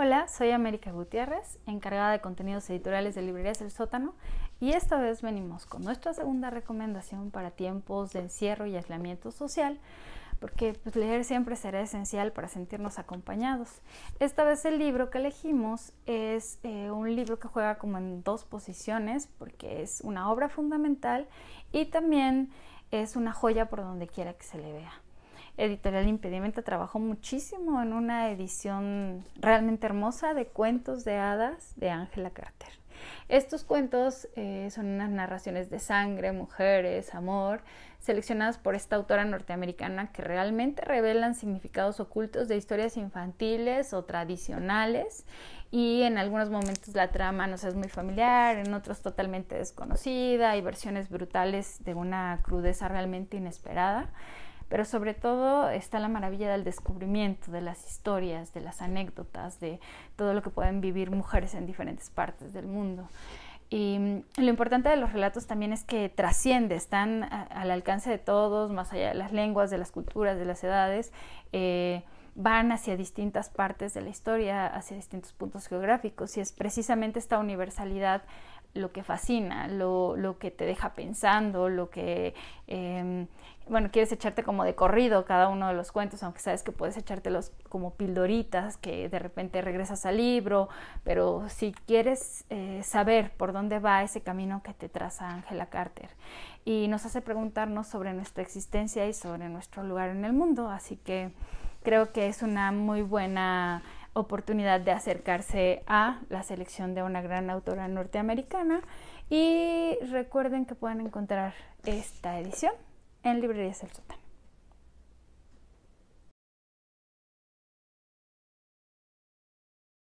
Hola, soy América Gutiérrez, encargada de contenidos editoriales de Librerías del Sótano, y esta vez venimos con nuestra segunda recomendación para tiempos de encierro y aislamiento social, porque pues, leer siempre será esencial para sentirnos acompañados. Esta vez el libro que elegimos es eh, un libro que juega como en dos posiciones, porque es una obra fundamental y también es una joya por donde quiera que se le vea. Editorial Impedimenta trabajó muchísimo en una edición realmente hermosa de cuentos de hadas de Angela Carter. Estos cuentos eh, son unas narraciones de sangre, mujeres, amor, seleccionadas por esta autora norteamericana que realmente revelan significados ocultos de historias infantiles o tradicionales y en algunos momentos la trama nos es muy familiar, en otros totalmente desconocida, hay versiones brutales de una crudeza realmente inesperada pero sobre todo está la maravilla del descubrimiento, de las historias, de las anécdotas, de todo lo que pueden vivir mujeres en diferentes partes del mundo. Y mm, lo importante de los relatos también es que trasciende, están eh, al alcance de todos, más allá de las lenguas, de las culturas, de las edades, eh, van hacia distintas partes de la historia, hacia distintos puntos geográficos, y es precisamente esta universalidad lo que fascina, lo, lo que te deja pensando, lo que, em, bueno, quieres echarte como de corrido cada uno de los cuentos, aunque sabes que puedes echártelos como pildoritas, que de repente regresas al libro, pero si quieres eh, saber por dónde va ese camino que te traza Angela Carter y nos hace preguntarnos sobre nuestra existencia y sobre nuestro lugar en el mundo, así que creo que es una muy buena oportunidad de acercarse a la selección de una gran autora norteamericana y recuerden que pueden encontrar esta edición en Librerías El Sótano.